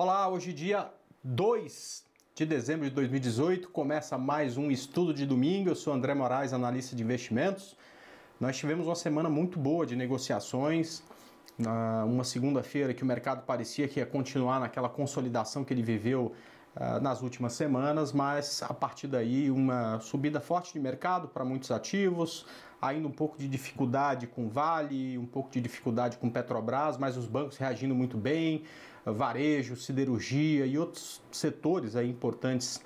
Olá, hoje dia 2 de dezembro de 2018 começa mais um estudo de domingo. Eu sou André Moraes, analista de investimentos. Nós tivemos uma semana muito boa de negociações. uma segunda-feira que o mercado parecia que ia continuar naquela consolidação que ele viveu ah, nas últimas semanas, mas a partir daí uma subida forte de mercado para muitos ativos, ainda um pouco de dificuldade com Vale, um pouco de dificuldade com Petrobras, mas os bancos reagindo muito bem, varejo, siderurgia e outros setores aí importantes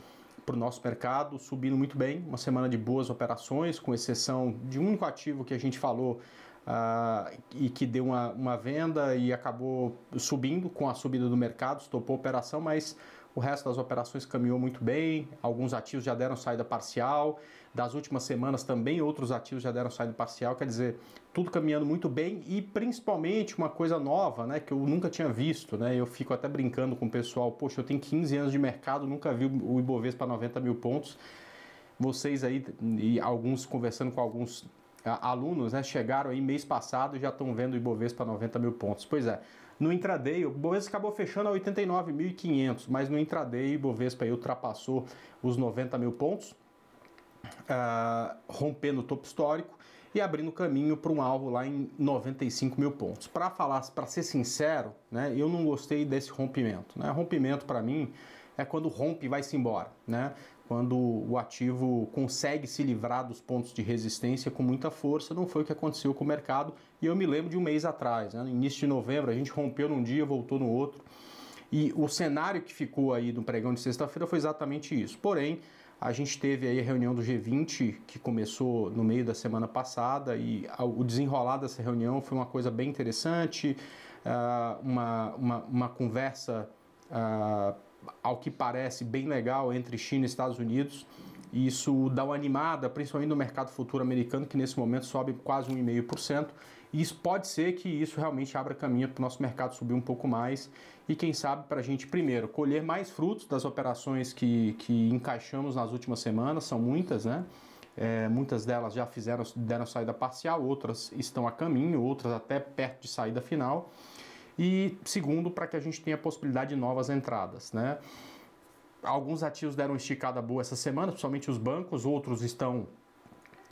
para o nosso mercado, subindo muito bem, uma semana de boas operações, com exceção de um único ativo que a gente falou uh, e que deu uma, uma, venda e acabou subindo com a subida do mercado, estopou a operação, mas o resto das operações caminhou muito bem, alguns ativos já deram saída parcial, das últimas semanas também outros ativos já deram saída parcial, quer dizer, tudo caminhando muito bem e principalmente uma coisa nova, né, que eu nunca tinha visto, né? Eu fico até brincando com o pessoal, poxa, eu tenho 15 anos de mercado, nunca vi o Ibovespa 90 mil pontos. Vocês aí e alguns conversando com alguns alunos, né, chegaram aí mês passado e já estão vendo o Ibovespa 90 mil pontos. Pois é, no intraday, o Bovespa acabou fechando a 89.500, mas no intraday o Bovespa ultrapassou os 90 mil pontos, uh, rompendo o topo histórico e abrindo caminho para um alvo lá em 95 mil pontos. Para falar, para ser sincero, né, eu não gostei desse rompimento. Né? Rompimento para mim é quando rompe e vai-se embora, né? Quando o ativo consegue se livrar dos pontos de resistência com muita força, não foi o que aconteceu com o mercado. E eu me lembro de um mês atrás, né? no início de novembro, a gente rompeu num dia, voltou no outro. E o cenário que ficou aí do pregão de sexta-feira foi exatamente isso. Porém, a gente teve aí a reunião do G20 que começou no meio da semana passada e o desenrolar dessa reunião foi uma coisa bem interessante, ah, uma, uma, uma conversa ah, ao que parece, bem legal entre China e Estados Unidos. E isso dá uma animada, principalmente no mercado futuro americano, que nesse momento sobe quase 1,5%. E isso pode ser que isso realmente abra caminho para o nosso mercado subir um pouco mais. E quem sabe para a gente, primeiro, colher mais frutos das operações que, que encaixamos nas últimas semanas, são muitas, né? É, muitas delas já fizeram, deram saída parcial, outras estão a caminho, outras até perto de saída final e segundo, para que a gente tenha possibilidade de novas entradas, né? Alguns ativos deram esticada boa essa semana, principalmente os bancos, outros estão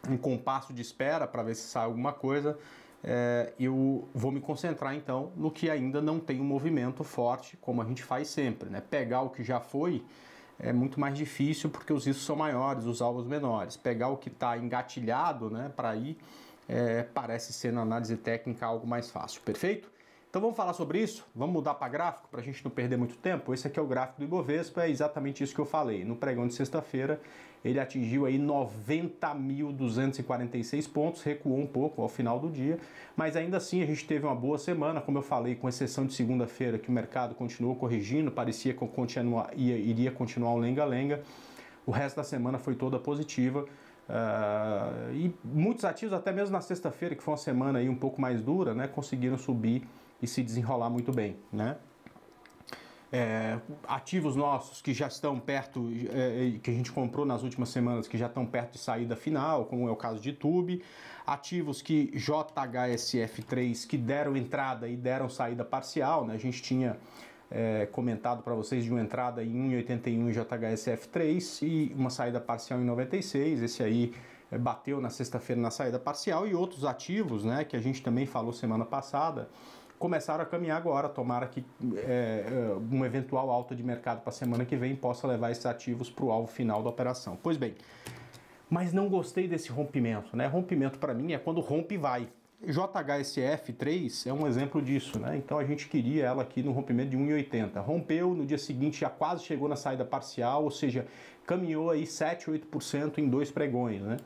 em compasso de espera para ver se sai alguma coisa. É, eu vou me concentrar então no que ainda não tem um movimento forte, como a gente faz sempre, né? Pegar o que já foi é muito mais difícil porque os riscos são maiores, os alvos menores. Pegar o que está engatilhado, né, para ir, é, parece ser na análise técnica algo mais fácil, perfeito? Então vamos falar sobre isso? Vamos mudar para gráfico para a gente não perder muito tempo? Esse aqui é o gráfico do Ibovespa, é exatamente isso que eu falei. No pregão de sexta-feira, ele atingiu aí 90.246 pontos, recuou um pouco ao final do dia, mas ainda assim a gente teve uma boa semana, como eu falei, com exceção de segunda-feira que o mercado continuou corrigindo, parecia que continua, ia, iria continuar o lenga-lenga. O resto da semana foi toda positiva. Uh, e muitos ativos, até mesmo na sexta-feira, que foi uma semana aí um pouco mais dura, né, conseguiram subir e se desenrolar muito bem, né? É, ativos nossos que já estão perto, é, é, que a gente comprou nas últimas semanas, que já estão perto de saída final, como é o caso de Tube, ativos que JHSF3 que deram entrada e deram saída parcial, né? A gente tinha é, comentado para vocês de uma entrada em 1,81 JHSF3 e uma saída parcial em 96, esse aí é, bateu na sexta-feira na saída parcial e outros ativos, né, que a gente também falou semana passada, começaram a caminhar agora. Tomara que é, é uma eventual alta de mercado para a semana que vem possa levar esses ativos para o alvo final da operação. Pois bem, mas não gostei desse rompimento, né? Rompimento para mim é quando rompe e vai. JHSF3 é um exemplo disso, né? Então a gente queria ela aqui no rompimento de 1,80. Rompeu, no dia seguinte já quase chegou na saída parcial, ou seja, caminhou aí 7, 8% em dois pregões, né?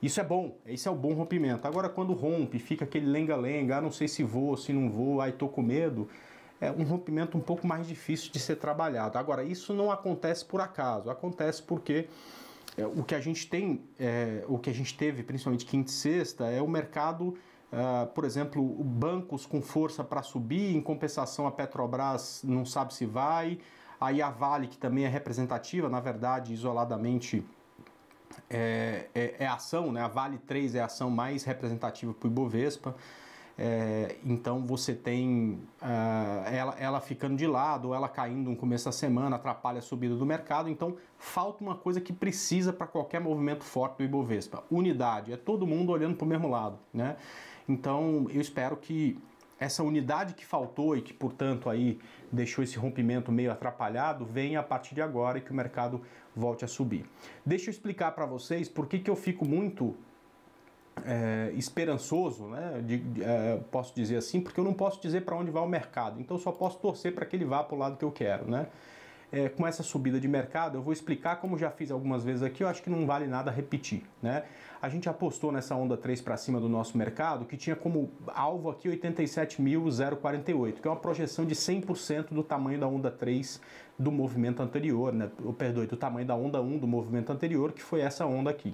Isso é bom, esse é o bom rompimento. Agora, quando rompe, fica aquele lenga-lenga, ah, não sei se vou, se não vou, ai, tô com medo, é um rompimento um pouco mais difícil de ser trabalhado. Agora, isso não acontece por acaso, acontece porque é, o que a gente tem, é, o que a gente teve, principalmente quinta e sexta, é o mercado, ah, por exemplo, bancos com força para subir, em compensação a Petrobras não sabe se vai, aí a Vale, que também é representativa, na verdade, isoladamente é, é, é, ação, né? a Vale 3 é a ação mais representativa para o Ibovespa, é, então você tem uh, ela, ela ficando de lado, ou ela caindo no começo da semana, atrapalha a subida do mercado, então falta uma coisa que precisa para qualquer movimento forte do Ibovespa, unidade, é todo mundo olhando para o mesmo lado, né? Então eu espero que essa unidade que faltou e que, portanto, aí deixou esse rompimento meio atrapalhado, vem a partir de agora e que o mercado volte a subir. Deixa eu explicar para vocês por que, que eu fico muito é, esperançoso, né? De, de, é, posso dizer assim, porque eu não posso dizer para onde vai o mercado, então só posso torcer para que ele vá para o lado que eu quero. Né? é, com essa subida de mercado, eu vou explicar como já fiz algumas vezes aqui, eu acho que não vale nada repetir, né? A gente apostou nessa onda 3 para cima do nosso mercado, que tinha como alvo aqui 87.048, que é uma projeção de 100% do tamanho da onda 3 do movimento anterior, né? perdoe, do tamanho da onda 1 do movimento anterior, que foi essa onda aqui.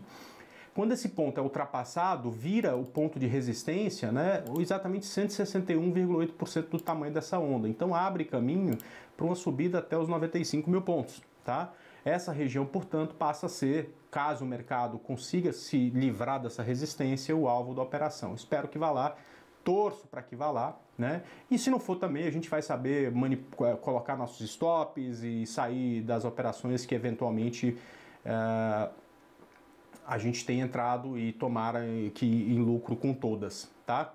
Quando esse ponto é ultrapassado, vira o ponto de resistência, né, exatamente 161,8% do tamanho dessa onda. Então abre caminho para uma subida até os 95 mil pontos. Tá? Essa região, portanto, passa a ser, caso o mercado consiga se livrar dessa resistência, o alvo da operação. Espero que vá lá, torço para que vá lá, né? E se não for também, a gente vai saber eh, colocar nossos stops e sair das operações que eventualmente. Uh, a gente tem entrado e tomara que em lucro com todas, tá?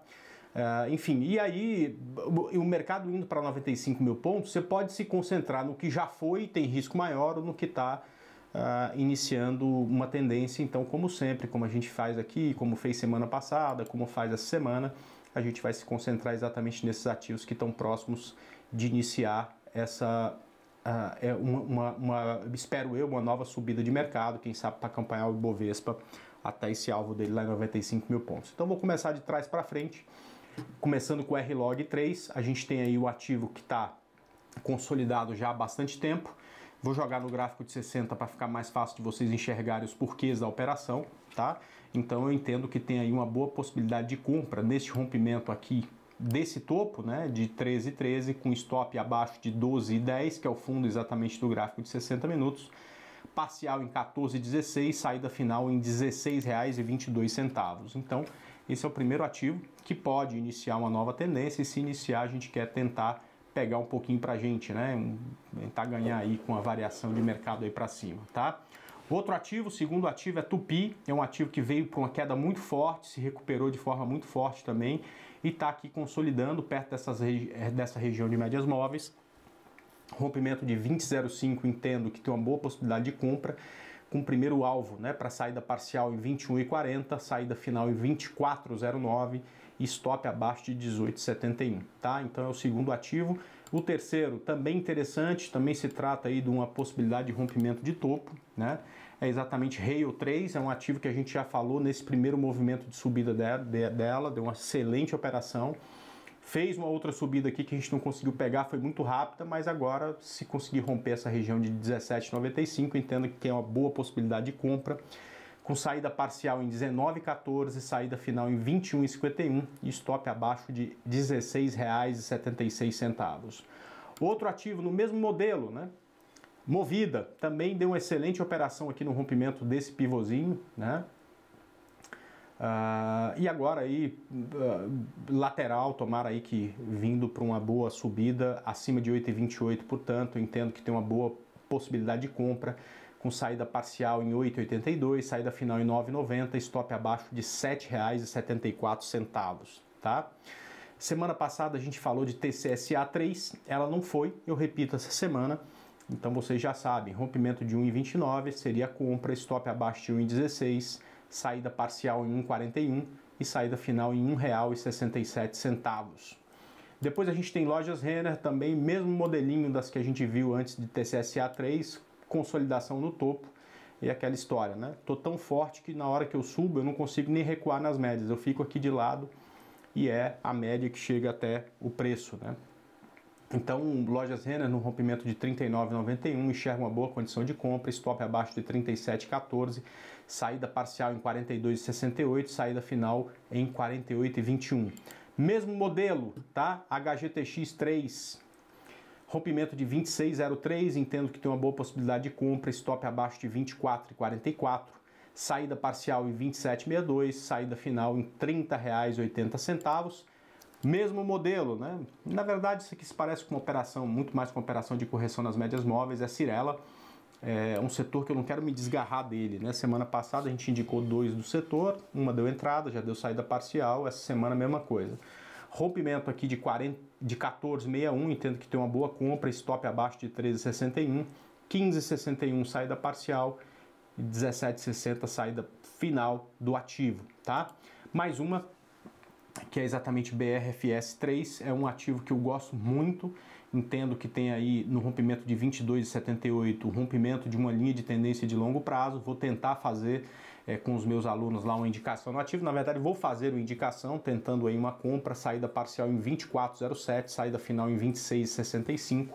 Uh, enfim, e aí o mercado indo para 95 mil pontos, você pode se concentrar no que já foi, tem risco maior, ou no que está uh, eh, iniciando uma tendência. Então, como sempre, como a gente faz aqui, como fez semana passada, como faz essa semana, a gente vai se concentrar exatamente nesses ativos que estão próximos de iniciar essa ah, é uma, uma, uma, espero eu, uma nova subida de mercado, quem sabe para acompanhar o Ibovespa até esse alvo dele lá em 95 mil pontos. Então vou começar de trás para frente, começando com o RLOG3, a gente tem aí o ativo que está consolidado já há bastante tempo, Vou jogar no gráfico de 60 para ficar mais fácil de vocês enxergarem os porquês da operação, tá? Então eu entendo que tem aí uma boa possibilidade de compra neste rompimento aqui desse topo, né, de 13,13 13, com stop abaixo de 12,10, que é o fundo exatamente do gráfico de 60 minutos, parcial em 14,16, saída final em R$ 16,22. Então, esse é o primeiro ativo que pode iniciar uma nova tendência e se iniciar a gente quer tentar pegar um pouquinho para a gente, né, tentar ganhar aí com a variação de mercado aí para cima, tá? Outro ativo, segundo ativo é Tupi, é um ativo que veio com uma queda muito forte, se recuperou de forma muito forte também e está aqui consolidando perto dessas regi eh, dessa região de médias móveis. Rompimento de 20,05 entendo que tem uma boa possibilidade de compra com primeiro alvo, né, para saída parcial em 21,40, saída final em 24,09 e stop abaixo de 18,71, tá? Então é o segundo ativo o terceiro, também interessante, também se trata aí de uma possibilidade de rompimento de topo, né? É exatamente Rail 3, é um ativo que a gente já falou nesse primeiro movimento de subida dela, deu uma excelente operação. Fez uma outra subida aqui que a gente não conseguiu pegar, foi muito rápida, mas agora se conseguir romper essa região de 17,95, entendo que é uma boa possibilidade de compra com saída parcial em 19,14, saída final em 21,51 e stop abaixo de R$ 16,76. Outro ativo no mesmo modelo, né? Movida também deu uma excelente operação aqui no rompimento desse pivôzinho, né? Uh, e agora aí uh, lateral, tomara aí que vindo para uma boa subida acima de 8,28, portanto entendo que tem uma boa possibilidade de compra com saída parcial em 8,82, saída final em 9,90, stop abaixo de R$ 7,74, tá? Semana passada a gente falou de TCSA3, ela não foi, eu repito essa semana, então vocês já sabem, rompimento de 1,29 seria compra, stop abaixo de 1,16, saída parcial em 1,41 e saída final em R$ 1,67. Depois a gente tem lojas Renner também, mesmo modelinho das que a gente viu antes de TCSA 3, consolidação no topo e aquela história, né? Tô tão forte que na hora que eu subo eu não consigo nem recuar nas médias, eu fico aqui de lado e é a média que chega até o preço, né? Então, lojas Renner no rompimento de 39,91 enxerga uma boa condição de compra, stop abaixo de 37,14, saída parcial em 42,68, saída final em 48,21. Mesmo modelo, tá? HGTX 3 Rompimento de 26,03, entendo que tem uma boa possibilidade de compra, stop abaixo de 24,44. Saída parcial em 27,62, saída final em R$ 30,80. Mesmo modelo, né? Na verdade, isso aqui se parece com uma operação, muito mais com uma operação de correção nas médias móveis, é Cirela. É um setor que eu não quero me desgarrar dele, né? Semana passada a gente indicou dois do setor, uma deu entrada, já deu saída parcial, essa semana a mesma coisa. Rompimento aqui de, 40, de 14,61, entendo que tem uma boa compra, stop abaixo de 13,61, 15,61 saída parcial, 17,60 saída final do ativo, tá? Mais uma que é exatamente BRFS3, é um ativo que eu gosto muito, entendo que tem aí no rompimento de 22,78, rompimento de uma linha de tendência de longo prazo, vou tentar fazer é, com os meus alunos lá uma indicação no ativo. Na verdade, vou fazer uma indicação, tentando aí uma compra, saída parcial em 24,07, saída final em 26,65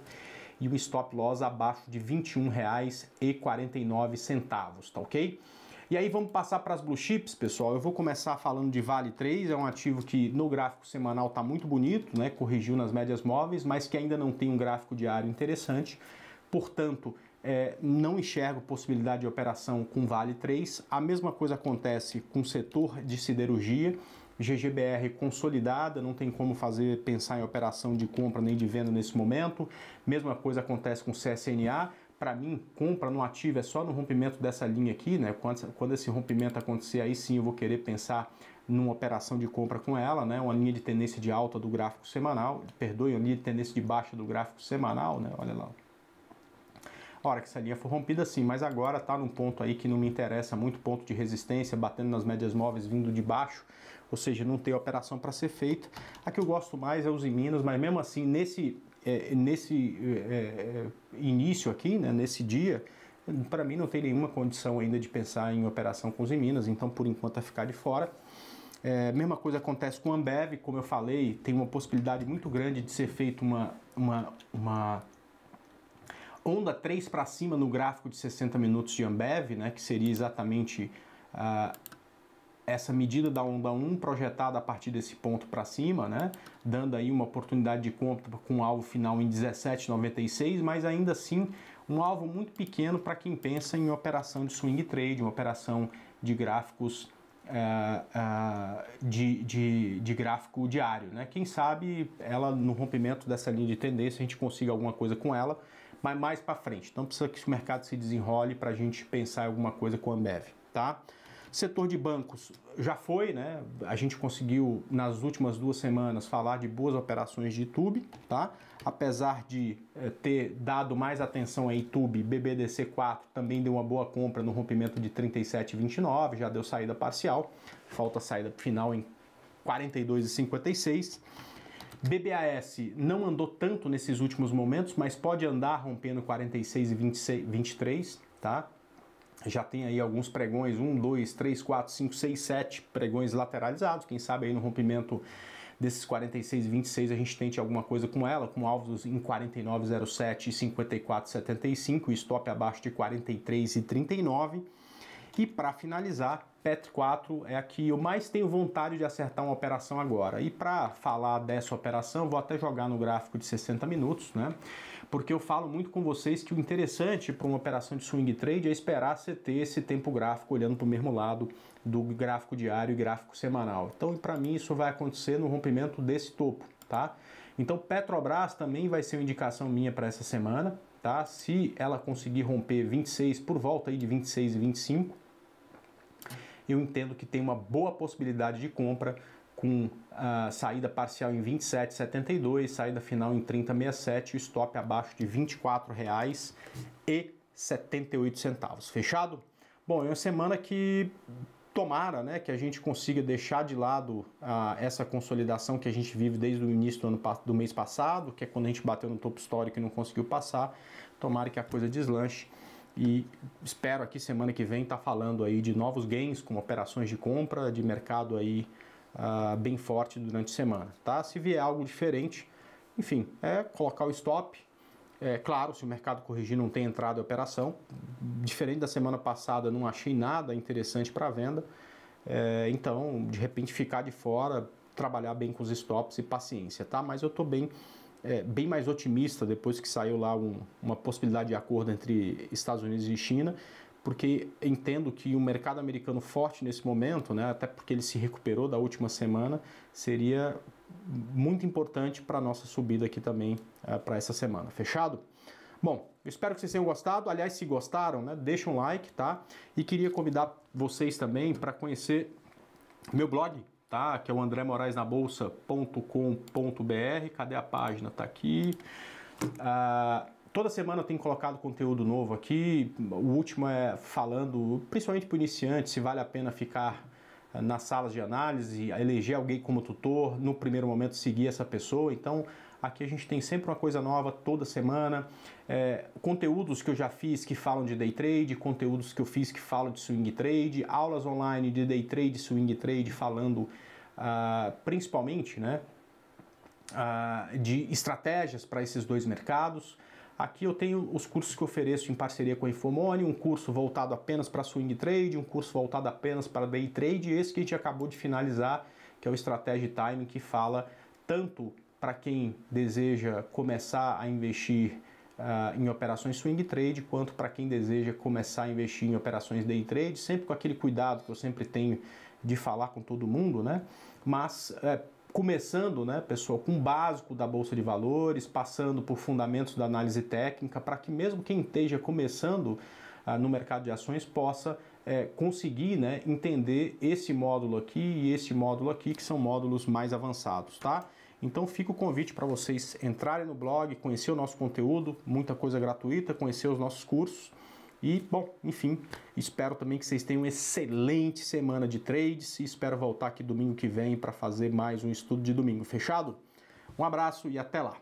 e um stop loss abaixo de R$ 21,49, tá ok? E aí vamos passar para as blue chips, pessoal. Eu vou começar falando de Vale 3, é um ativo que no gráfico semanal está muito bonito, né? Corrigiu nas médias móveis, mas que ainda não tem um gráfico diário interessante. Portanto, é, não enxergo possibilidade de operação com Vale 3. A mesma coisa acontece com o setor de siderurgia. GGBR consolidada, não tem como fazer pensar em operação de compra nem de venda nesse momento. Mesma coisa acontece com CSNA. Para mim, compra no ativo é só no rompimento dessa linha aqui, né? Quando, quando esse rompimento acontecer, aí sim eu vou querer pensar numa operação de compra com ela, né? Uma linha de tendência de alta do gráfico semanal, perdoe, uma linha de tendência de baixa do gráfico semanal, né? Olha lá, a hora que essa linha for rompida sim, mas agora está num ponto aí que não me interessa muito, ponto de resistência, batendo nas médias móveis vindo de baixo, ou seja, não tem operação para ser feita. A que eu gosto mais é os em Minas, mas mesmo assim, nesse, é, nesse é, é início aqui, né, nesse dia, para mim não tem nenhuma condição ainda de pensar em operação com os em Minas, então por enquanto é ficar de fora. É, mesma coisa acontece com a Ambev, como eu falei, tem uma possibilidade muito grande de ser feita uma, uma, uma onda 3 para cima no gráfico de 60 minutos de Ambev, né, que seria exatamente uh, essa medida da onda 1 projetada a partir desse ponto para cima, né, dando aí uma oportunidade de compra com alvo final em 17,96, mas ainda assim um alvo muito pequeno para quem pensa em operação de swing trade, uma operação de gráficos Uh, uh, de, de, de, gráfico diário. Né? Quem sabe ela no rompimento dessa linha de tendência a gente consiga alguma coisa com ela, mas mais para frente. Então precisa que o mercado se desenrole para a gente pensar em alguma coisa com a Ambev, tá? Setor de bancos já foi, né? A gente conseguiu nas últimas duas semanas falar de boas operações de YouTube, tá? Apesar de eh, ter dado mais atenção a YouTube, BBDC4 também deu uma boa compra no rompimento de 37,29, já deu saída parcial, falta saída final em 42,56. BBAS não andou tanto nesses últimos momentos, mas pode andar rompendo 46 e 23, tá? Já tem aí alguns pregões, 1, 2, 3, 4, 5, 6, 7 pregões lateralizados, quem sabe aí no rompimento desses 46 e 26 a gente tente alguma coisa com ela, com alvos em 49,07 e 54,75, stop abaixo de 43 e 39. E para finalizar, Pet 4 é a que eu mais tenho vontade de acertar uma operação agora. E para falar dessa operação, vou até jogar no gráfico de 60 minutos, né? Porque eu falo muito com vocês que o interessante para uma operação de swing trade é esperar você ter esse tempo gráfico olhando para o mesmo lado do gráfico diário e gráfico semanal. Então, para mim, isso vai acontecer no rompimento desse topo, tá? Então, Petrobras também vai ser uma indicação minha para essa semana, tá? Se ela conseguir romper 26 por volta aí de 26 e 25, eu entendo que tem uma boa possibilidade de compra com uh, saída parcial em 27,72, saída final em 30,67 e stop abaixo de R$ 24,78. Fechado? Bom, é uma semana que tomara né, que a gente consiga deixar de lado ah, essa consolidação que a gente vive desde o início do, ano, do mês passado, que é quando a gente bateu no topo histórico e não conseguiu passar. Tomara que a coisa deslanche e espero aqui semana que vem estar tá falando aí de novos gains com operações de compra de mercado aí uh, bem forte durante a semana, tá? Se vier algo diferente, enfim, é colocar o stop. É claro, se o mercado corrigir não tem entrada em operação, diferente da semana passada, não achei nada interessante para venda. É, então, de repente ficar de fora, trabalhar bem com os stops e paciência, tá? Mas eu estou bem é, bem mais otimista depois que saiu lá um, uma possibilidade de acordo entre Estados Unidos e China, porque entendo que o mercado americano forte nesse momento, né, até porque ele se recuperou da última semana, seria muito importante para a nossa subida aqui também é, para essa semana. Fechado? Bom, espero que vocês tenham gostado. Aliás, se gostaram, né, deixa um like, tá? E queria convidar vocês também para conhecer meu blog tá? Que é o andré moraes na bolsa.com.br. Cadê a página? Tá aqui. Ah, toda semana eu tenho colocado conteúdo novo aqui. O último é falando, principalmente para o iniciante, se vale a pena ficar ah, nas salas de análise, eleger alguém como tutor, no primeiro momento seguir essa pessoa. Então, Aqui a gente tem sempre uma coisa nova toda semana. É, conteúdos que eu já fiz que falam de day trade, conteúdos que eu fiz que falam de swing trade, aulas online de day trade, swing trade, falando ah, principalmente né, ah, de estratégias para esses dois mercados. Aqui eu tenho os cursos que ofereço em parceria com a Infomoney, um curso voltado apenas para swing trade, um curso voltado apenas para day trade, e esse que a gente acabou de finalizar, que é o Estratégia Time, que fala tanto para quem deseja começar a investir Uh, em operações swing trade, quanto para quem deseja começar a investir em operações day trade, sempre com aquele cuidado que eu sempre tenho de falar com todo mundo, né? Mas é, começando, né, pessoal, com o básico da bolsa de valores, passando por fundamentos da análise técnica, para que mesmo quem esteja começando uh, no mercado de ações possa é, conseguir, né, entender esse módulo aqui e esse módulo aqui, que são módulos mais avançados, tá? Então fica o convite para vocês entrarem no blog, conhecer o nosso conteúdo, muita coisa gratuita, conhecer os nossos cursos. E, bom, enfim, espero também que vocês tenham uma excelente semana de trades e espero voltar aqui domingo que vem para fazer mais um estudo de domingo. Fechado? Um abraço e até lá!